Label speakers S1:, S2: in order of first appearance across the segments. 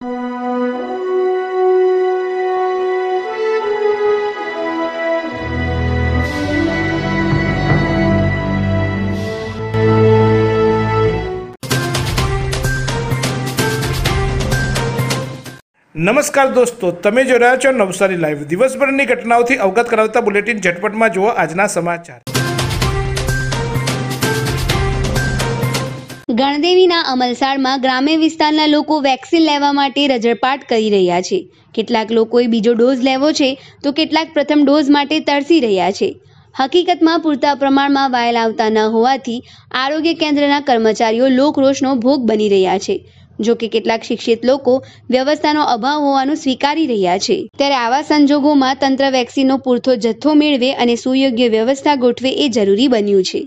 S1: નમસ્કાર દોસ્તો તમે જોઈ રહ્યા છો નવસારી લાઈવ દિવસભરની ઘટનાઓથી અવગત કરાવતા બુલેટિન ઝટપટમાં જુઓ આજના સમાચાર ગણદેવીના અમલસાડમાં ગ્રામ્ય વિસ્તારના લોકો વેક્સિન લેવા માટે રજળપાટ કરી રહ્યા છે કેટલાક લોકોએ બીજો ડોઝ લેવો છે તો કેટલાક પ્રથમ ડોઝ માટે તરસી રહ્યા છે હકીકતમાં પૂરતા પ્રમાણમાં વાયલ આવતા ન હોવાથી આરોગ્ય કેન્દ્રના કર્મચારીઓ લોકરોષનો ભોગ બની રહ્યા છે જો કે કેટલાક શિક્ષિત લોકો વ્યવસ્થાનો અભાવ હોવાનું સ્વીકારી રહ્યા છે ત્યારે આવા સંજોગોમાં તંત્ર વેક્સિનનો પૂરતો જથ્થો મેળવે અને સુયોગ્ય વ્યવસ્થા ગોઠવે એ જરૂરી બન્યું છે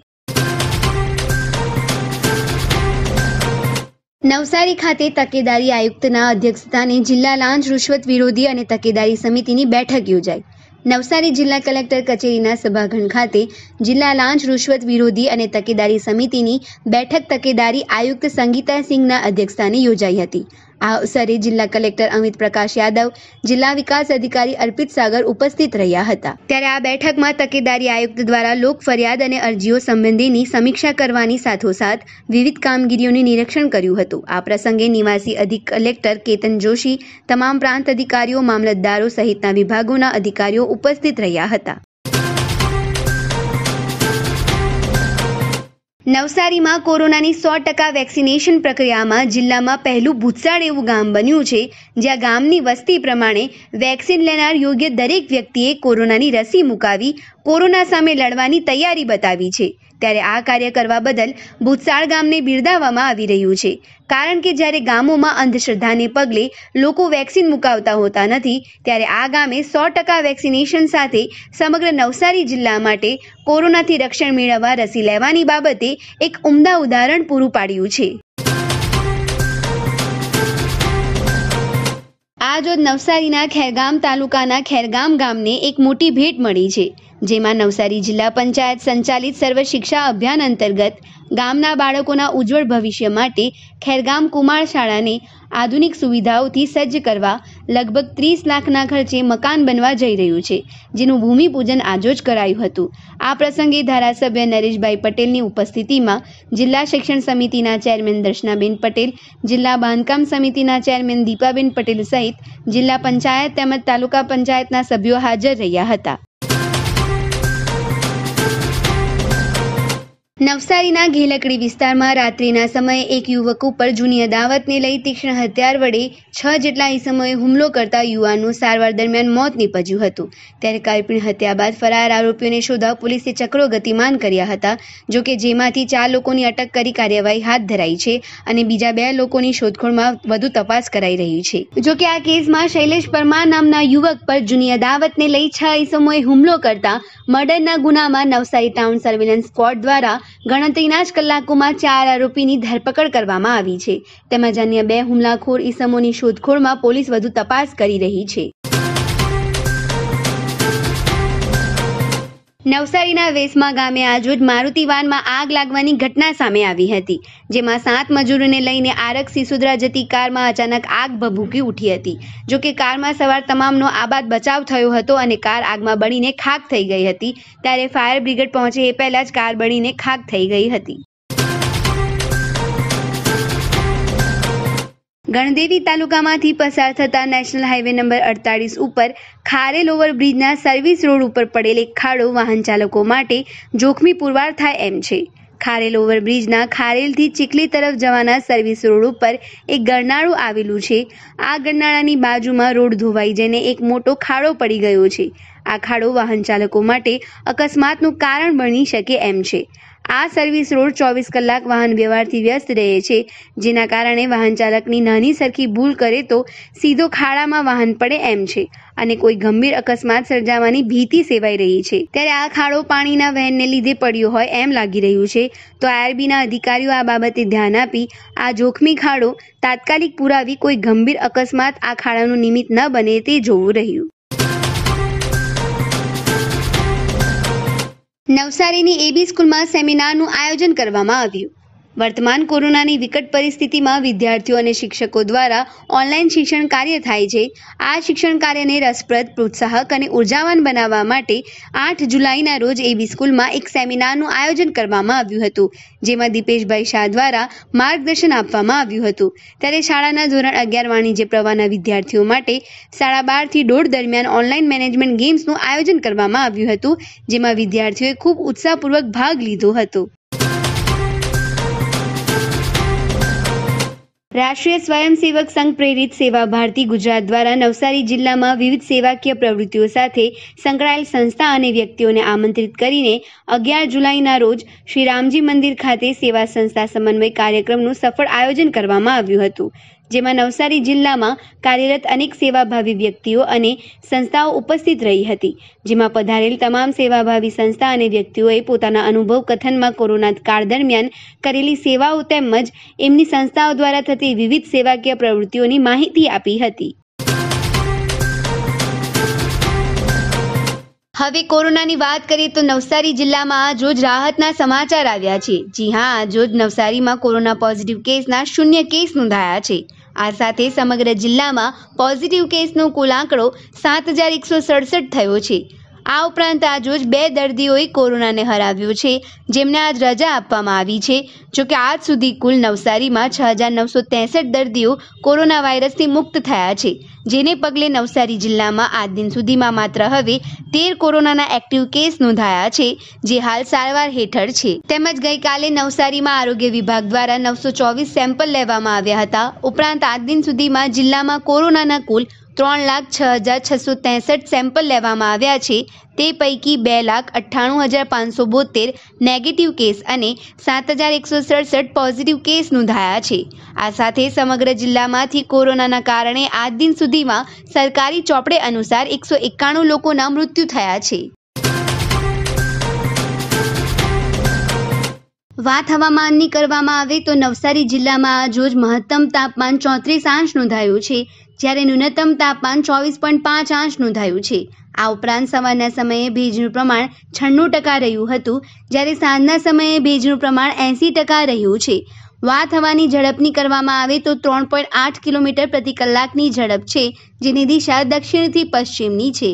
S1: નવસારી ખાતે તકેદારી આયુક્તના અધ્યક્ષસ્થાને જિલ્લા લાંચ રૂશ્વત વિરોધી અને તકેદારી સમિતિની બેઠક યોજાઈ નવસારી જિલ્લા કલેક્ટર કચેરીના સભાઘણ ખાતે જિલ્લા લાંચ રૂશ્વત વિરોધી અને તકેદારી સમિતિની બેઠક તકેદારી આયુક્ત સંગીતા સિંઘના અધ્યક્ષસ્થાને યોજાઈ હતી આ અવસરે જિલ્લા કલેક્ટર અમિત પ્રકાશ યાદવ જિલ્લા વિકાસ અધિકારી અર્પિત સાગર ઉપસ્થિત રહ્યા હતા ત્યારે આ બેઠકમાં તકેદારી આયુક્ત દ્વારા લોક ફરિયાદ અને અરજીઓ સંબંધીની સમીક્ષા કરવાની સાથોસાથ વિવિધ કામગીરીઓનું નિરીક્ષણ કર્યું હતું આ પ્રસંગે નિવાસી અધિક કલેક્ટર કેતન જોશી તમામ પ્રાંત અધિકારીઓ મામલતદારો સહિતના વિભાગોના અધિકારીઓ ઉપસ્થિત રહ્યા હતા નવસારીમાં કોરોનાની સો ટકા વેક્સિનેશન પ્રક્રિયામાં જિલ્લામાં પહેલું ભૂતસાળ એવું ગામ બન્યું છે જ્યાં ગામની વસ્તી પ્રમાણે વેક્સિન લેનાર યોગ્ય દરેક વ્યક્તિએ કોરોનાની રસી મુકાવી કોરોના સામે લડવાની તૈયારી બતાવી છે ત્યારે આ કાર્ય કરવા બદલ ભૂતસાળ ગામને બિરદાવવામાં આવી રહ્યું છે કારણ કે જ્યારે ગામોમાં અંધશ્રદ્ધાને પગલે લોકો વેક્સિન મુકાવતા હોતા નથી ત્યારે આ ગામે સો ટકા વેક્સિનેશન સાથે સમગ્ર નવસારી જિલ્લા માટે કોરોનાથી રક્ષણ મેળવવા રસી લેવાની બાબતે એક ઉમદા ઉદાહરણ પૂરું પાડ્યું છે આજરોજ નવસારીના ખેરગામ તાલુકાના ખેરગામ ગામને એક મોટી ભેટ મળી છે જેમાં નવસારી જિલ્લા પંચાયત સંચાલિત સર્વ શિક્ષા અભિયાન અંતર્ગત ગામના બાળકોના ઉજ્જવળ ભવિષ્ય માટે ખેરગામ કુમાર શાળાને આધુનિક સુવિધાઓથી સજ્જ કરવા લગભગ ત્રીસ લાખના ખર્ચે મકાન બનવા જઈ રહ્યું છે જેનું ભૂમિપૂજન આજો જ કરાયું હતું આ પ્રસંગે ધારાસભ્ય નરેશભાઈ પટેલની ઉપસ્થિતિમાં જિલ્લા શિક્ષણ સમિતિના ચેરમેન દર્શનાબેન પટેલ જિલ્લા બાંધકામ સમિતિના ચેરમેન દીપાબેન પટેલ સહિત જિલ્લા પંચાયત તેમજ તાલુકા પંચાયતના સભ્યો હાજર રહ્યા હતા નવસારીના ઘેલકડી વિસ્તારમાં રાત્રિના સમયે એક યુવક ઉપર જૂની અદાવતને લઈ તીક્ષ્ણ હથિયાર વડે છ જેટલા એ સમયે હુમલો કરતા યુવાનનું સારવાર દરમિયાન મોત નીપજ્યું હતું ત્યારે કાલ્પનિક હત્યા બાદ ફરાર આરોપીઓને શોધવા પોલીસે ચક્રો ગતિમાન કર્યા હતા જો કે જેમાંથી ચાર લોકોની અટક કરી કાર્યવાહી હાથ ધરાઈ છે અને બીજા બે લોકોની શોધખોળમાં વધુ તપાસ કરાઈ રહી છે જો કે આ કેસમાં શૈલેષ પરમાર નામના યુવક પર જૂની અદાવતને લઈ છ એ સમયે હુમલો કરતા મર્ડરના ગુનામાં નવસારી ટાઉન સર્વેલન્સ સ્ક્વોડ દ્વારા ગણતરીના જ કલાકોમાં ચાર આરોપીની ધરપકડ કરવામાં આવી છે તેમજ અન્ય બે હુમલાખોર ઈસમોની શોધખોળમાં પોલીસ વધુ તપાસ કરી રહી છે નવસારીના વેસમા ગામે આજરોજ મારુતિ વાનમાં આગ લાગવાની ઘટના સામે આવી હતી જેમાં સાત મજૂરોને લઈને આરક સિસોદરા જતી કારમાં અચાનક આગ ભભૂકી ઉઠી હતી જો કે કારમાં સવાર તમામનો આબાદ બચાવ થયો હતો અને કાર આગમાં બળીને ખાક થઈ ગઈ હતી ત્યારે ફાયર બ્રિગેડ પહોંચે એ પહેલાં જ કાર બળીને ખાક થઈ ગઈ હતી ગણદેવી તાલુકામાંથી પસાર થતા નેશનલ હાઇવે નંબર અડતાલીસ ઉપર ખારેલ ઓવરબ્રિજના સર્વિસ રોડ ઉપર પડેલ એક ખાડો વાહન ચાલકો માટે જોખમી પુરવાર થાય એમ છે ખારેલ ઓવરબ્રિજના ખારેલથી ચીકલી તરફ જવાના સર્વિસ રોડ ઉપર એક ગરનાળું આવેલું છે આ ગરનાળાની બાજુમાં રોડ ધોવાઈ જઈને એક મોટો ખાડો પડી ગયો છે આ ખાડો વાહન ચાલકો માટે અકસ્માતનું કારણ બની શકે એમ છે આ સર્વિસ રોડ ચોવીસ કલાક વાહન વ્યવહારથી વ્યસ્ત રહે છે જેના કારણે વાહન ચાલકની નાની સરખી ભૂલ કરે તો સીધો ખાડામાં વાહન પડે એમ છે અને કોઈ ગંભીર અકસ્માત સર્જાવાની ભીતિ સેવાઈ રહી છે ત્યારે આ ખાડો પાણીના વહેનને લીધે પડ્યો હોય એમ લાગી રહ્યું છે તો આરબીના અધિકારીઓ આ બાબતે ધ્યાન આપી આ જોખમી ખાડો તાત્કાલિક પુરાવી કોઈ ગંભીર અકસ્માત આ ખાડાનું નિમિત્ત ન બને તે જોવું રહ્યું નવસારીની એબી સ્કૂલમાં સેમિનારનું આયોજન કરવામાં આવ્યું વર્તમાન કોરોનાની વિકટ પરિસ્થિતિમાં વિદ્યાર્થીઓ અને શિક્ષકો દ્વારા ઓનલાઈન શિક્ષણ કાર્ય થાય છે આ શિક્ષણ કાર્યને રસપ્રદ પ્રોત્સાહક અને ઉર્જાવાન બનાવવા માટે આઠ જુલાઈના રોજ એવી સ્કૂલમાં એક સેમિનારનું આયોજન કરવામાં આવ્યું હતું જેમાં દીપેશભાઈ શાહ દ્વારા માર્ગદર્શન આપવામાં આવ્યું હતું ત્યારે શાળાના ધોરણ અગિયાર વાણિજ્ય પ્રવાહના વિદ્યાર્થીઓ માટે સાડા બારથી દોઢ દરમિયાન ઓનલાઈન મેનેજમેન્ટ ગેમ્સનું આયોજન કરવામાં આવ્યું હતું જેમાં વિદ્યાર્થીઓએ ખૂબ ઉત્સાહપૂર્વક ભાગ લીધો હતો રાષ્ટ્રીય સ્વયંસેવક સંઘ પ્રેરિત સેવા ભારતી ગુજરાત દ્વારા નવસારી જિલ્લામાં વિવિધ સેવાકીય પ્રવૃત્તિઓ સાથે સંકળાયેલ સંસ્થા અને વ્યક્તિઓને આમંત્રિત કરીને અગિયાર જુલાઈના રોજ શ્રી રામજી મંદિર ખાતે સેવા સંસ્થા સમન્વય કાર્યક્રમનું સફળ આયોજન કરવામાં આવ્યું હતું જેમાં નવસારી જિલ્લામાં કાર્યરત અનેક સેવાભાવી વ્યક્તિઓ અને સંસ્થાઓ ઉપસ્થિત રહી હતી જેમાં પધારેલ તમામ સેવાભાવી સંસ્થા અને વ્યક્તિઓએ પોતાના અનુભવ કથનમાં કોરોના કાળ દરમિયાન કરેલી સેવાઓ તેમજ એમની સંસ્થાઓ દ્વારા થતી વિવિધ સેવાકીય પ્રવૃત્તિઓની માહિતી આપી હતી હવે કોરોનાની વાત કરીએ તો નવસારી જિલ્લામાં આજ રોજ રાહતના સમાચાર આવ્યા છે જી હા આજ રોજ નવસારીમાં કોરોના પોઝિટિવ કેસના શૂન્ય કેસ નોંધાયા છે આ સાથે સમગ્ર જિલ્લામાં પોઝિટિવ કેસનો કુલ આંકડો સાત હજાર એકસો સડસઠ થયો છે આ ઉપરાંત જ બે દર્દીઓએ કોરોનાને હરાવ્યો છે જેમને આજ રજા આપવામાં આવી છે જોકે આજ સુધી કુલ નવસારીમાં છ હજાર નવસો ત્રેસઠ દર્દીઓ કોરોના વાયરસથી મુક્ત થયા છે જેને પગલે નવસારી જિલ્લામાં આજ દિન સુધીમાં માત્ર હવે તેર કોરોનાના એક્ટિવ કેસ નોંધાયા છે જે હાલ સારવાર હેઠળ છે તેમજ ગઈકાલે નવસારીમાં આરોગ્ય વિભાગ દ્વારા નવસો ચોવીસ સેમ્પલ લેવામાં આવ્યા હતા ઉપરાંત આજ દિન સુધીમાં જિલ્લામાં કોરોનાના કુલ ત્રણ લાખ છ હજાર છસો ત્રેસઠ સેમ્પલ લેવામાં આવ્યા છે તે પૈકી બે લાખ અઠ્ઠાણું હજાર પાંચસો બોતેર નેગેટિવ કેસ અને સાત હજાર એકસો સડસઠ પોઝિટિવ કેસ નોંધાયા છે આ સાથે સમગ્ર જિલ્લામાંથી કોરોનાના કારણે આજ દિન સુધીમાં સરકારી ચોપડે અનુસાર એકસો એકાણું લોકોના મૃત્યુ થયા છે વાત હવામાનની કરવામાં આવે તો નવસારી જિલ્લામાં આજરોજ મહત્તમ તાપમાન ચોત્રીસ અંશ નોંધાયું છે જ્યારે ન્યૂનતમ તાપમાન ચોવીસ પોઈન્ટ પાંચ આંચ નોંધાયું છે આ ઉપરાંત સવારના સમયે ભેજનું પ્રમાણ છન્નું ટકા રહ્યું હતું જ્યારે સાંજના સમયે ભેજનું પ્રમાણ એંસી ટકા રહ્યું છે વાત હવાની ઝડપની કરવામાં આવે તો ત્રણ પોઈન્ટ આઠ કિલોમીટર પ્રતિ કલાકની ઝડપ છે જેની દિશા દક્ષિણથી પશ્ચિમની છે